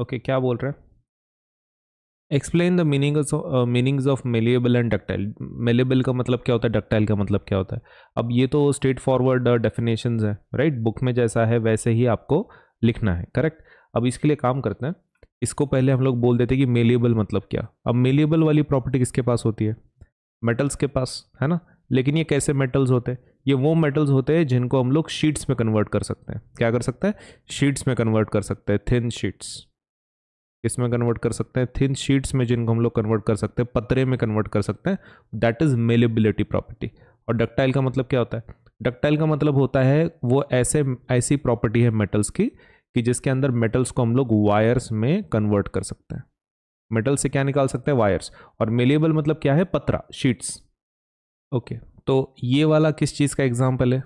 Okay क्या बोल रहे हैं explain the meaning meanings of malleable and ductile malleable का मतलब क्या होता है डक्टाइल का मतलब क्या होता है अब ये तो स्ट्रेट फॉरवर्ड डेफिनेशन है राइट right? बुक में जैसा है वैसे ही आपको लिखना है करेक्ट अब इसके लिए काम करते हैं इसको पहले हम लोग बोल देते हैं कि मेलेबल मतलब क्या अब मेलेबल वाली प्रॉपर्टी किसके पास होती है मेटल्स के पास है ना लेकिन ये कैसे मेटल्स होते हैं ये वो मेटल्स होते हैं जिनको हम लोग शीट्स में कन्वर्ट कर सकते हैं क्या कर सकते हैं शीट्स में कन्वर्ट कर सकते हैं थिन शीट्स इसमें कन्वर्ट कर सकते हैं थिन शीट्स में जिनको हम लोग कन्वर्ट कर सकते हैं पतरे में कन्वर्ट कर सकते हैं दैट इज़ मेलेबिलिटी प्रॉपर्टी और डक्टाइल का मतलब क्या होता है डक्टाइल का मतलब होता है वो ऐसे ऐसी प्रॉपर्टी है मेटल्स की कि जिसके अंदर मेटल्स को हम लोग वायर्स में कन्वर्ट कर सकते हैं मेटल से क्या निकाल सकते हैं वायर्स और मेलेबल मतलब क्या है पतरा शीट्स ओके तो ये वाला किस चीज़ का एग्जाम्पल है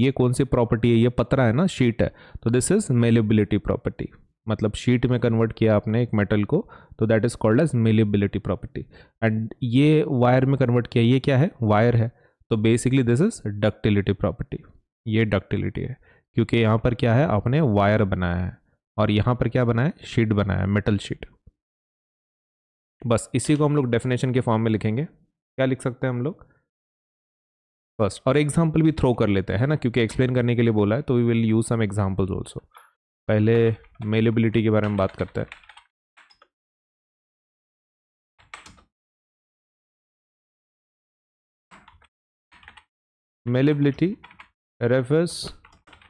ये कौन सी प्रॉपर्टी है ये पतरा है ना शीट है तो दिस इज मेलेबिलिटी प्रॉपर्टी मतलब शीट में कन्वर्ट किया आपने एक मेटल को तो that is called as malleability property and ये वायर में कन्वर्ट किया ये क्या है वायर है तो basically this is ductility property ये डक्टिलिटी है क्योंकि यहाँ पर क्या है आपने वायर बनाया है और यहाँ पर क्या बनाया है शीट बनाया है मेटल शीट बस इसी को हम लोग डेफिनेशन के फॉर्म में लिखेंगे क्या लिख सकते हैं हम लोग फर्स्ट और एग्जाम्पल भी थ्रो कर लेते हैं ना क्योंकि एक्सप्लेन करने के लिए बोला है तो we will use some examples also पहले मेलेबिलिटी के बारे में बात करते हैं malleability refers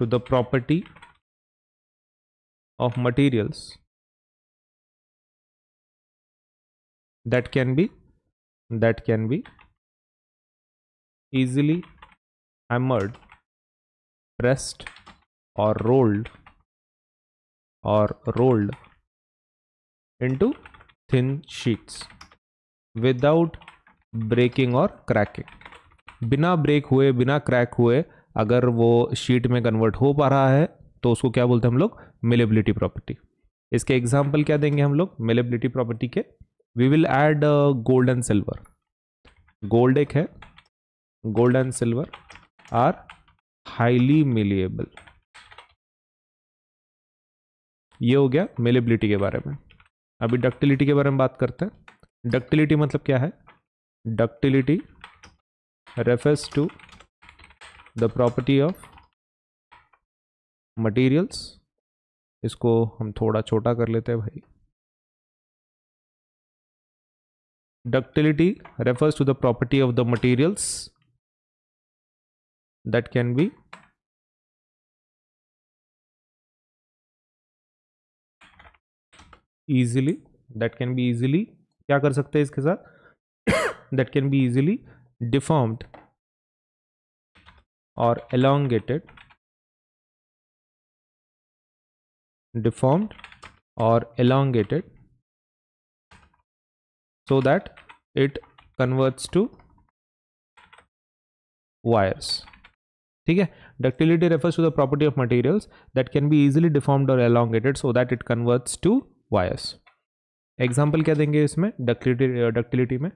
to the property of materials that can be that can be easily hammered pressed or rolled or rolled into thin sheets without breaking or cracking बिना break हुए बिना क्रैक हुए अगर वो शीट में कन्वर्ट हो पा रहा है तो उसको क्या बोलते हैं हम लोग मिलेबिलिटी प्रॉपर्टी इसके एग्जाम्पल क्या देंगे हम लोग मिलेबिलिटी प्रॉपर्टी के we will add gold and silver gold एक है gold and silver are highly malleable ये हो गया मेलेबिलिटी के बारे में अभी डक्टिलिटी के बारे में बात करते हैं डक्टिलिटी मतलब क्या है ductility refers to the property of materials इसको हम थोड़ा छोटा कर लेते हैं भाई ductility refers to the property of the materials that can be easily that can be easily क्या कर सकते हैं इसके साथ that can be easily deformed or elongated deformed or elongated so that it converts to wires ठीक है ductility refers to the property of materials that can be easily deformed or elongated so that it converts to wires example क्या देंगे इसमें ductility ductility uh, में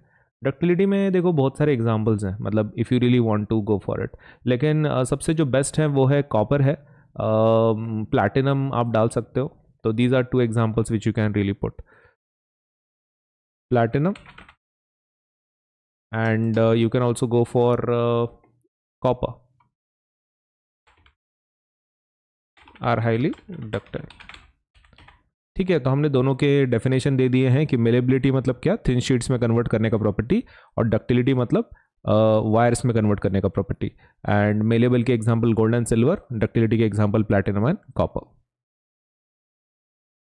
ductility में देखो बहुत सारे एग्जाम्पल्स हैं मतलब if you really want to go for it लेकिन uh, सबसे जो बेस्ट है वो है कॉपर है प्लैटिनम um, uh, आप डाल सकते हो तो these are two examples which you can really put platinum and you can also go for copper are highly ductile ठीक है तो हमने दोनों के डेफिनेशन दे दिए हैं कि मेलेबिलिटी मतलब क्या थिन शीट्स में कन्वर्ट करने का प्रॉपर्टी और डक्टिलिटी मतलब वायर्स में कन्वर्ट करने का प्रॉपर्टी एंड मेलेबल के example gold and silver ductility के एग्जाम्पल प्लेटिनम एंड कॉपर